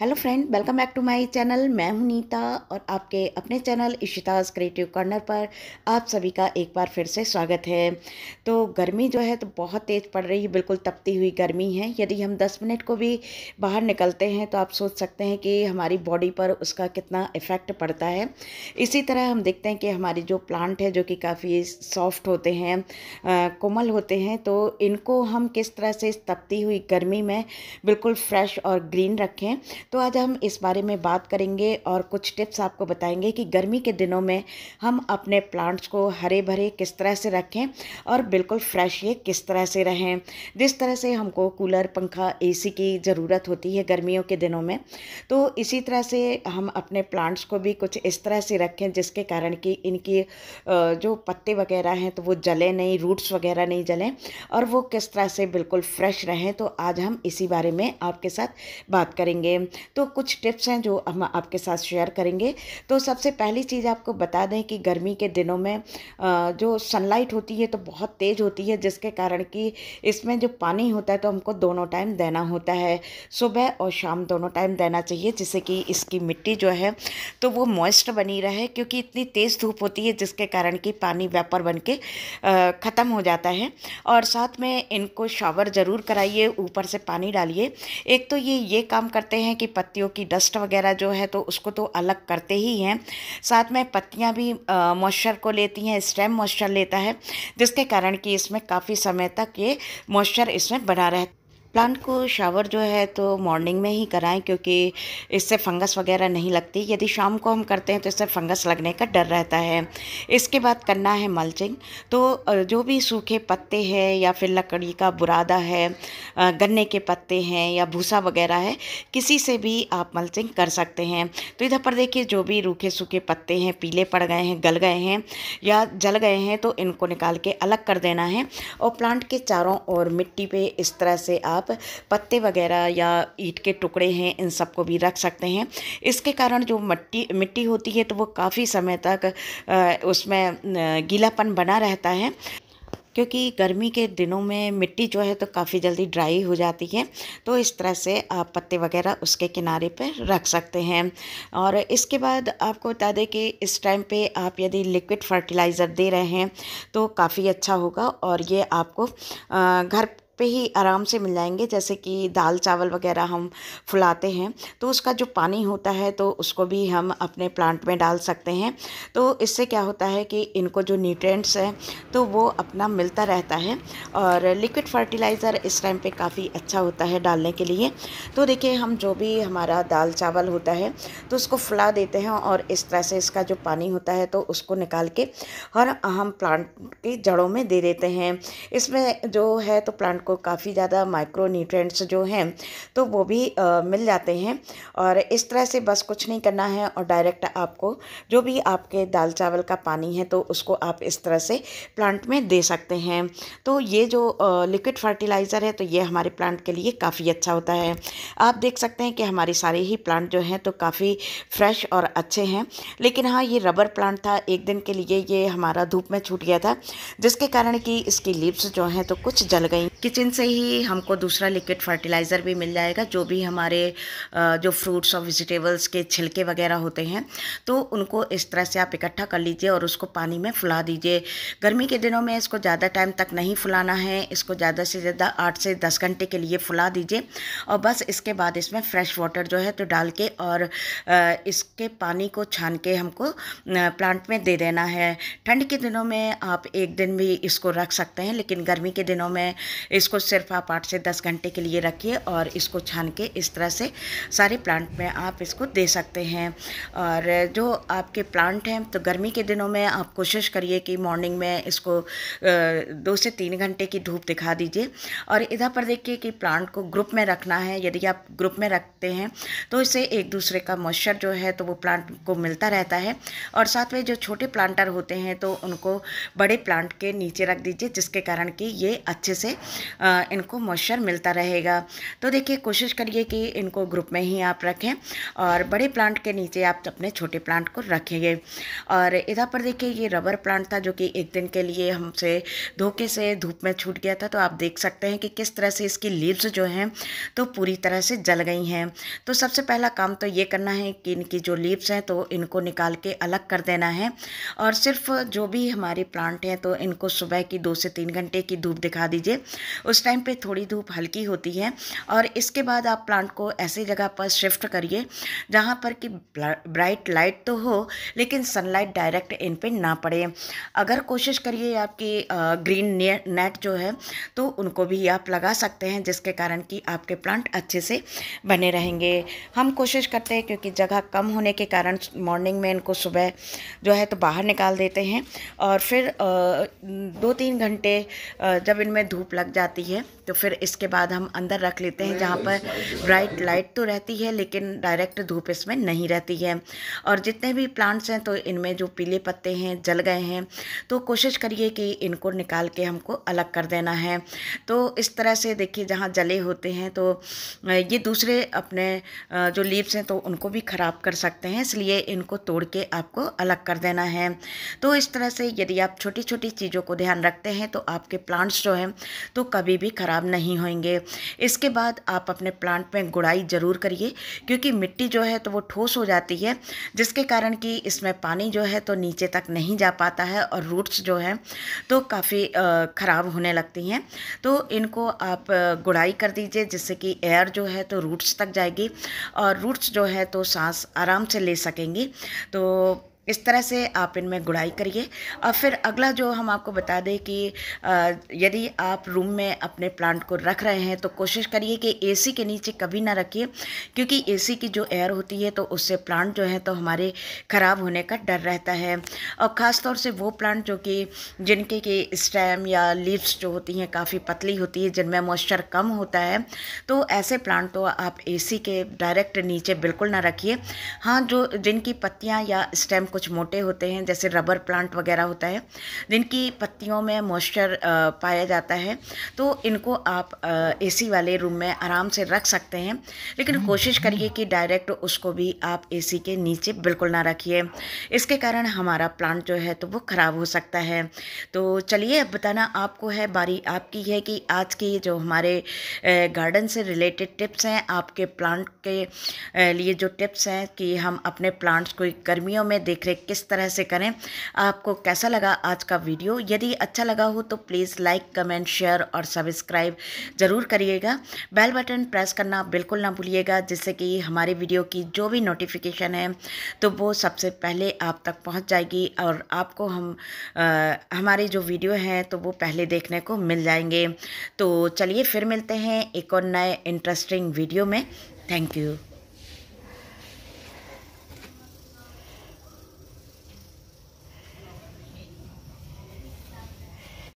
hello friend welcome back to my channel मैं हूं नीता और आपके अपने चैनल इशिताज क्रिएटिव कॉर्नर पर आप सभी का एक बार फिर से स्वागत है तो गर्मी जो है तो बहुत तेज़ पड़ रही है बिल्कुल तपती हुई गर्मी है यदि हम 10 मिनट को भी बाहर निकलते हैं तो आप सोच सकते हैं कि हमारी बॉडी पर उसका कितना इफ़ेक्ट पड़ता है इसी तरह हम देखते हैं कि हमारी जो प्लांट है जो कि काफ़ी सॉफ्ट होते हैं कोमल होते हैं तो इनको हम किस तरह से तपती हुई गर्मी में बिल्कुल फ्रेश और ग्रीन रखें तो आज हम इस बारे में बात करेंगे और कुछ टिप्स आपको बताएंगे कि गर्मी के दिनों में हम अपने प्लांट्स को हरे भरे किस तरह से रखें और बिल्कुल फ्रेश ये किस तरह से रहें जिस तरह से हमको कूलर पंखा एसी की ज़रूरत होती है गर्मियों के दिनों में तो इसी तरह से हम अपने प्लांट्स को भी कुछ इस तरह से रखें जिसके कारण कि इनकी जो पत्ते वगैरह हैं तो वो जले नहीं रूट्स वगैरह नहीं जलें और वो किस तरह से बिल्कुल फ्रेश रहें तो आज हम इसी बारे में आपके साथ बात करेंगे तो कुछ टिप्स हैं जो हम आपके साथ शेयर करेंगे तो सबसे पहली चीज़ आपको बता दें कि गर्मी के दिनों में जो सनलाइट होती है तो बहुत तेज़ होती है जिसके कारण कि इसमें जो पानी होता है तो हमको दोनों टाइम देना होता है सुबह और शाम दोनों टाइम देना चाहिए जिससे कि इसकी मिट्टी जो है तो वो मॉइस्ट बनी रहे क्योंकि इतनी तेज़ धूप होती है जिसके कारण कि पानी व्यापर बन के ख़त्म हो जाता है और साथ में इनको शावर ज़रूर कराइए ऊपर से पानी डालिए एक तो ये ये काम करते हैं कि की पत्तियों की डस्ट वगैरह जो है तो उसको तो अलग करते ही हैं साथ में पत्तियाँ भी मॉइस्चर को लेती हैं स्टेम मॉइस्चर लेता है जिसके कारण कि इसमें काफ़ी समय तक ये मॉइस्चर इसमें बना रहता प्लांट को शावर जो है तो मॉर्निंग में ही कराएं क्योंकि इससे फंगस वगैरह नहीं लगती यदि शाम को हम करते हैं तो इससे फंगस लगने का डर रहता है इसके बाद करना है मल्चिंग तो जो भी सूखे पत्ते हैं या फिर लकड़ी का बुरादा है गन्ने के पत्ते हैं या भूसा वगैरह है किसी से भी आप मल्चिंग कर सकते हैं तो इधर पर देखिए जो भी रूखे सूखे पत्ते हैं पीले पड़ गए हैं गल गए हैं या जल गए हैं तो इनको निकाल के अलग कर देना है और प्लांट के चारों ओर मिट्टी पर इस तरह से आप आप पत्ते वगैरह या ईट के टुकड़े हैं इन सब को भी रख सकते हैं इसके कारण जो मट्टी मिट्टी होती है तो वो काफ़ी समय तक उसमें गीलापन बना रहता है क्योंकि गर्मी के दिनों में मिट्टी जो है तो काफ़ी जल्दी ड्राई हो जाती है तो इस तरह से आप पत्ते वगैरह उसके किनारे पर रख सकते हैं और इसके बाद आपको बता दें कि इस टाइम पे आप यदि लिक्विड फर्टिलाइज़र दे रहे हैं तो काफ़ी अच्छा होगा और ये आपको घर पे ही आराम से मिल जाएंगे जैसे कि दाल चावल वगैरह हम फुलाते हैं तो उसका जो पानी होता है तो उसको भी हम अपने प्लांट में डाल सकते हैं तो इससे क्या होता है कि इनको जो न्यूट्रेंट्स हैं तो वो अपना मिलता रहता है और लिक्विड फर्टिलाइज़र इस टाइम पे काफ़ी अच्छा होता है डालने के लिए तो देखिए हम जो भी हमारा दाल चावल होता है तो उसको फुला देते हैं और इस तरह से इसका जो पानी होता है तो उसको निकाल के और हम प्लांट की जड़ों में दे देते हैं इसमें जो है तो प्लांट आपको काफ़ी ज़्यादा माइक्रो न्यूट्रेंट्स जो हैं तो वो भी आ, मिल जाते हैं और इस तरह से बस कुछ नहीं करना है और डायरेक्ट आपको जो भी आपके दाल चावल का पानी है तो उसको आप इस तरह से प्लांट में दे सकते हैं तो ये जो लिक्विड फर्टिलाइज़र है तो ये हमारे प्लांट के लिए काफ़ी अच्छा होता है आप देख सकते हैं कि हमारे सारे ही प्लांट जो हैं तो काफ़ी फ्रेश और अच्छे हैं लेकिन हाँ ये रबर प्लांट था एक दिन के लिए ये हमारा धूप में छूट गया था जिसके कारण कि इसकी लीव्स जो हैं तो कुछ जल गई किचन से ही हमको दूसरा लिक्विड फर्टिलाइज़र भी मिल जाएगा जो भी हमारे जो फ्रूट्स और वेजिटेबल्स के छिलके वगैरह होते हैं तो उनको इस तरह से आप इकट्ठा कर लीजिए और उसको पानी में फुला दीजिए गर्मी के दिनों में इसको ज़्यादा टाइम तक नहीं फुलाना है इसको ज़्यादा से ज़्यादा आठ से दस घंटे के लिए फुला दीजिए और बस इसके बाद इसमें फ्रेश वाटर जो है तो डाल के और इसके पानी को छान के हमको प्लांट में दे देना है ठंड के दिनों में आप एक दिन भी इसको रख सकते हैं लेकिन गर्मी के दिनों में इस इसको सिर्फ आप आठ से दस घंटे के लिए रखिए और इसको छान के इस तरह से सारे प्लांट में आप इसको दे सकते हैं और जो आपके प्लांट हैं तो गर्मी के दिनों में आप कोशिश करिए कि मॉर्निंग में इसको दो से तीन घंटे की धूप दिखा दीजिए और इधर पर देखिए कि प्लांट को ग्रुप में रखना है यदि आप ग्रुप में रखते हैं तो इससे एक दूसरे का मॉइस्चर जो है तो वो प्लांट को मिलता रहता है और साथ में जो छोटे प्लांटर होते हैं तो उनको बड़े प्लांट के नीचे रख दीजिए जिसके कारण कि ये अच्छे से इनको मॉइस्चर मिलता रहेगा तो देखिए कोशिश करिए कि इनको ग्रुप में ही आप रखें और बड़े प्लांट के नीचे आप अपने छोटे प्लांट को रखेंगे और इधर पर देखिए ये रबर प्लांट था जो कि एक दिन के लिए हमसे धोखे से धूप में छूट गया था तो आप देख सकते हैं कि किस तरह से इसकी लीव्स जो हैं तो पूरी तरह से जल गई हैं तो सबसे पहला काम तो ये करना है कि इनकी जो लीव्स हैं तो इनको निकाल के अलग कर देना है और सिर्फ जो भी हमारे प्लांट हैं तो इनको सुबह की दो से तीन घंटे की धूप दिखा दीजिए उस टाइम पे थोड़ी धूप हल्की होती है और इसके बाद आप प्लांट को ऐसी जगह पर शिफ्ट करिए जहाँ पर कि ब्राइट लाइट तो हो लेकिन सनलाइट डायरेक्ट इन पे ना पड़े अगर कोशिश करिए आपकी ग्रीन नेट जो है तो उनको भी आप लगा सकते हैं जिसके कारण कि आपके प्लांट अच्छे से बने रहेंगे हम कोशिश करते हैं क्योंकि जगह कम होने के कारण मॉर्निंग में इनको सुबह जो है तो बाहर निकाल देते हैं और फिर दो तीन घंटे जब इनमें धूप लग जाती जाती है तो फिर इसके बाद हम अंदर रख लेते हैं जहाँ पर ब्राइट लाइट तो रहती है लेकिन डायरेक्ट धूप इसमें नहीं रहती है और जितने भी प्लांट्स हैं तो इनमें जो पीले पत्ते हैं जल गए हैं तो कोशिश करिए कि इनको निकाल के हमको अलग कर देना है तो इस तरह से देखिए जहाँ जले होते हैं तो ये दूसरे अपने जो लीव्स हैं तो उनको भी ख़राब कर सकते हैं इसलिए इनको तोड़ के आपको अलग कर देना है तो इस तरह से यदि आप छोटी छोटी चीज़ों को ध्यान रखते हैं तो आपके प्लांट्स जो हैं तो कभी भी ख़राब नहीं होंगे इसके बाद आप अपने प्लांट में गुड़ाई ज़रूर करिए क्योंकि मिट्टी जो है तो वो ठोस हो जाती है जिसके कारण कि इसमें पानी जो है तो नीचे तक नहीं जा पाता है और रूट्स जो हैं तो काफ़ी ख़राब होने लगती हैं तो इनको आप गुड़ाई कर दीजिए जिससे कि एयर जो है तो रूट्स तक जाएगी और रूट्स जो है तो सांस आराम से ले सकेंगी तो इस तरह से आप इनमें गुड़ाई करिए और फिर अगला जो हम आपको बता दें कि यदि आप रूम में अपने प्लांट को रख रहे हैं तो कोशिश करिए कि एसी के नीचे कभी ना रखिए क्योंकि एसी की जो एयर होती है तो उससे प्लांट जो है तो हमारे ख़राब होने का डर रहता है और ख़ास तौर से वो प्लांट जो कि जिनके के स्टैम या लीव्स जो होती हैं काफ़ी पतली होती है जिनमें मॉइस्चर कम होता है तो ऐसे प्लांट तो आप ए के डायरेक्ट नीचे बिल्कुल ना रखिए हाँ जो जिनकी पत्तियाँ या स्टैम कुछ मोटे होते हैं जैसे रबर प्लांट वगैरह होता है जिनकी पत्तियों में मॉइस्चर पाया जाता है तो इनको आप ए वाले रूम में आराम से रख सकते हैं लेकिन कोशिश करिए कि डायरेक्ट उसको भी आप ए के नीचे बिल्कुल ना रखिए इसके कारण हमारा प्लांट जो है तो वो ख़राब हो सकता है तो चलिए अब बताना आपको है बारी आपकी है कि आज की जो हमारे गार्डन से रिलेटेड टिप्स हैं आपके प्लांट के लिए जो टिप्स हैं कि हम अपने प्लांट्स को गर्मियों में देख देखरेख किस तरह से करें आपको कैसा लगा आज का वीडियो यदि अच्छा लगा हो तो प्लीज़ लाइक कमेंट शेयर और सब्सक्राइब ज़रूर करिएगा बेल बटन प्रेस करना बिल्कुल ना भूलिएगा जिससे कि हमारे वीडियो की जो भी नोटिफिकेशन है तो वो सबसे पहले आप तक पहुँच जाएगी और आपको हम आ, हमारे जो वीडियो हैं तो वो पहले देखने को मिल जाएंगे तो चलिए फिर मिलते हैं एक और नए इंटरेस्टिंग वीडियो में थैंक यू